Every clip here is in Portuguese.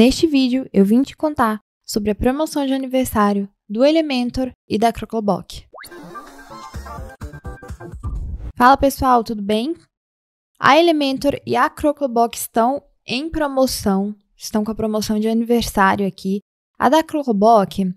Neste vídeo, eu vim te contar sobre a promoção de aniversário do Elementor e da Crocobok. Fala pessoal, tudo bem? A Elementor e a Crocobok estão em promoção, estão com a promoção de aniversário aqui. A da Crocobok.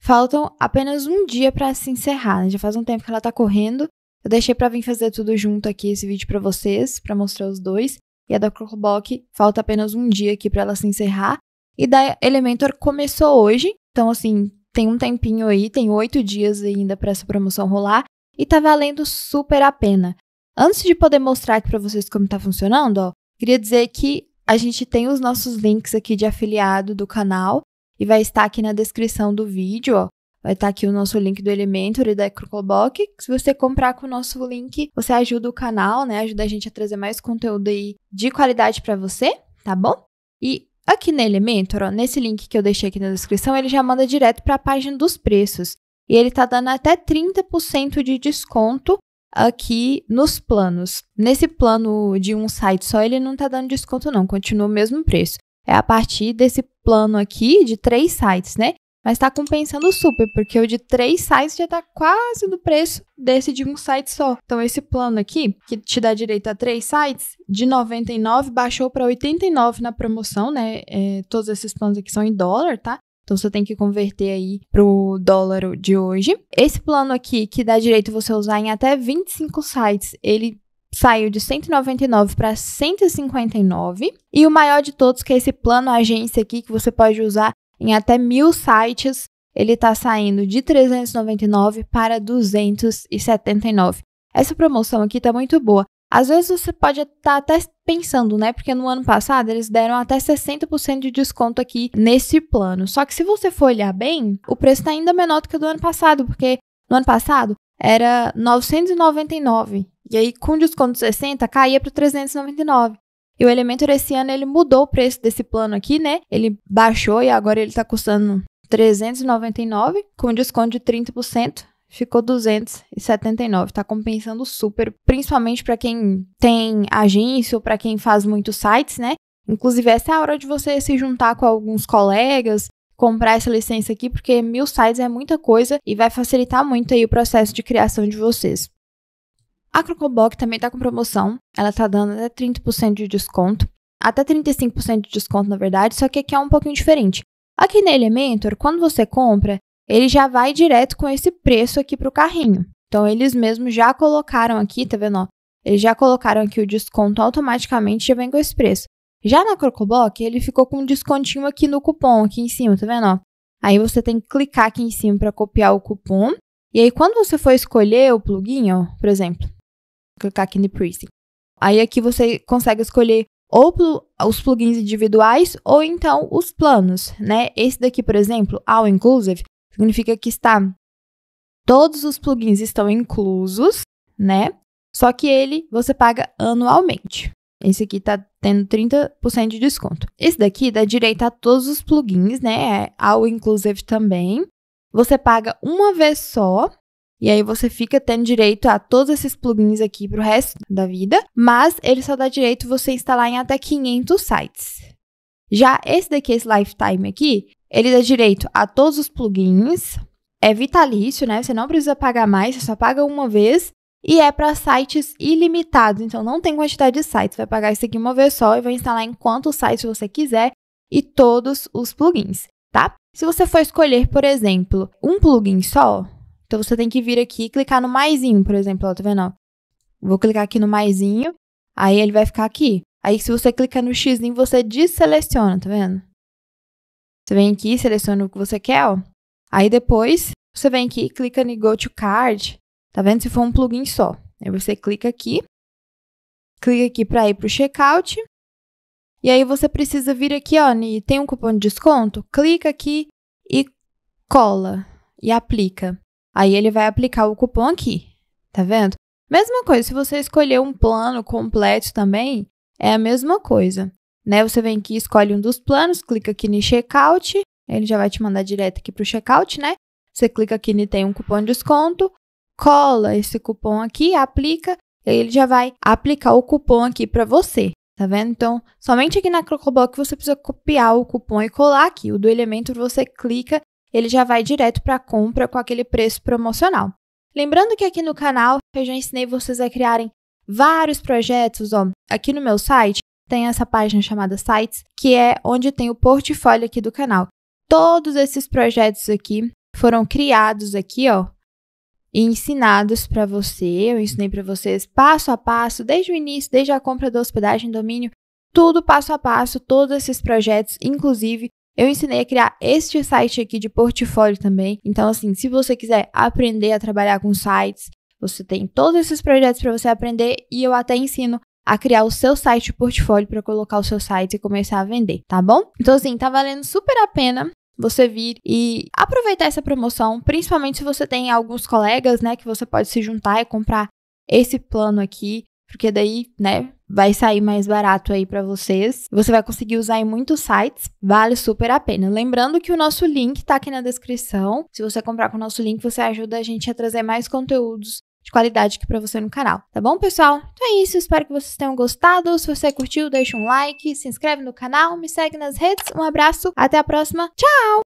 faltam apenas um dia para se encerrar, né? já faz um tempo que ela está correndo. Eu deixei para vir fazer tudo junto aqui esse vídeo para vocês, para mostrar os dois e a da Klorbok falta apenas um dia aqui para ela se encerrar. E da Elementor começou hoje, então assim, tem um tempinho aí, tem oito dias ainda para essa promoção rolar e tá valendo super a pena. Antes de poder mostrar aqui para vocês como tá funcionando, ó, queria dizer que a gente tem os nossos links aqui de afiliado do canal e vai estar aqui na descrição do vídeo, ó. Vai estar tá aqui o nosso link do Elementor e da Crocoboc. Se você comprar com o nosso link, você ajuda o canal, né? Ajuda a gente a trazer mais conteúdo aí de qualidade para você, tá bom? E aqui no Elementor, ó, nesse link que eu deixei aqui na descrição, ele já manda direto para a página dos preços. E ele tá dando até 30% de desconto aqui nos planos. Nesse plano de um site só, ele não tá dando desconto não, continua o mesmo preço. É a partir desse plano aqui de três sites, né? Mas tá compensando super, porque o de três sites já tá quase no preço desse de um site só. Então esse plano aqui, que te dá direito a três sites, de 99 baixou para 89 na promoção, né? É, todos esses planos aqui são em dólar, tá? Então você tem que converter aí pro dólar de hoje. Esse plano aqui que dá direito você usar em até 25 sites, ele saiu de 199 para 159 e o maior de todos que é esse plano agência aqui que você pode usar em até mil sites, ele está saindo de 399 para 279. Essa promoção aqui está muito boa. Às vezes você pode estar tá até pensando, né? Porque no ano passado eles deram até 60% de desconto aqui nesse plano. Só que se você for olhar bem, o preço está ainda menor do que o do ano passado, porque no ano passado era 999 e aí com desconto de 60 caía para 399. E o Elementor esse ano ele mudou o preço desse plano aqui, né? Ele baixou e agora ele está custando 399 com desconto de 30%. Ficou 279, está compensando super, principalmente para quem tem agência ou para quem faz muitos sites, né? Inclusive, essa é a hora de você se juntar com alguns colegas, comprar essa licença aqui, porque mil sites é muita coisa e vai facilitar muito aí o processo de criação de vocês. A Crocobox também está com promoção, ela está dando até 30% de desconto, até 35% de desconto na verdade, só que aqui é um pouquinho diferente. Aqui na Elementor, quando você compra, ele já vai direto com esse preço aqui para o carrinho. Então, eles mesmos já colocaram aqui, tá vendo? Ó, eles já colocaram aqui o desconto automaticamente, já vem com esse preço. Já na Crocobox, ele ficou com um descontinho aqui no cupom, aqui em cima, tá vendo? Ó? Aí você tem que clicar aqui em cima para copiar o cupom. E aí, quando você for escolher o plugin, ó, por exemplo, clicar aqui no Pricing. Aí aqui você consegue escolher ou os plugins individuais ou então os planos, né? Esse daqui, por exemplo, All Inclusive, significa que está todos os plugins estão inclusos, né? Só que ele você paga anualmente. Esse aqui está tendo 30% de desconto. Esse daqui dá direito a todos os plugins, né? É All Inclusive também. Você paga uma vez só e aí você fica tendo direito a todos esses plugins aqui para o resto da vida, mas ele só dá direito você instalar em até 500 sites. Já esse daqui, esse Lifetime aqui, ele dá direito a todos os plugins, é vitalício, né? Você não precisa pagar mais, você só paga uma vez e é para sites ilimitados, então não tem quantidade de sites. Vai pagar isso aqui uma vez só e vai instalar em quantos sites você quiser e todos os plugins, tá? Se você for escolher, por exemplo, um plugin só, então você tem que vir aqui e clicar no maisinho, por exemplo, ó, tá vendo? Ó? Vou clicar aqui no maisinho, aí ele vai ficar aqui. Aí se você clicar no x, você desseleciona, tá vendo? Você vem aqui, seleciona o que você quer, ó. Aí depois, você vem aqui, clica no Go to Card, tá vendo? Se for um plugin só. Aí você clica aqui, clica aqui para ir pro checkout. E aí você precisa vir aqui, ó, e tem um cupom de desconto, clica aqui e cola e aplica. Aí ele vai aplicar o cupom aqui, tá vendo? Mesma coisa, se você escolher um plano completo também, é a mesma coisa. Né? Você vem aqui, escolhe um dos planos, clica aqui no checkout, ele já vai te mandar direto aqui para o checkout, né? Você clica aqui e tem um cupom de desconto, cola esse cupom aqui, aplica, ele já vai aplicar o cupom aqui para você, tá vendo? Então, somente aqui na Crocoblock você precisa copiar o cupom e colar aqui. O do elemento você clica ele já vai direto para a compra com aquele preço promocional. Lembrando que aqui no canal eu já ensinei vocês a criarem vários projetos, ó. Aqui no meu site tem essa página chamada Sites, que é onde tem o portfólio aqui do canal. Todos esses projetos aqui foram criados aqui, ó, e ensinados para você. Eu ensinei para vocês passo a passo, desde o início, desde a compra da hospedagem, domínio, tudo passo a passo, todos esses projetos, inclusive eu ensinei a criar este site aqui de portfólio também. Então, assim, se você quiser aprender a trabalhar com sites, você tem todos esses projetos para você aprender e eu até ensino a criar o seu site de portfólio para colocar o seu site e começar a vender, tá bom? Então, assim, tá valendo super a pena você vir e aproveitar essa promoção, principalmente se você tem alguns colegas, né, que você pode se juntar e comprar esse plano aqui, porque daí, né, vai sair mais barato aí para vocês. Você vai conseguir usar em muitos sites, vale super a pena. Lembrando que o nosso link tá aqui na descrição. Se você comprar com o nosso link, você ajuda a gente a trazer mais conteúdos de qualidade aqui para você no canal, tá bom, pessoal? Então é isso, espero que vocês tenham gostado. Se você curtiu, deixa um like, se inscreve no canal, me segue nas redes. Um abraço, até a próxima. Tchau!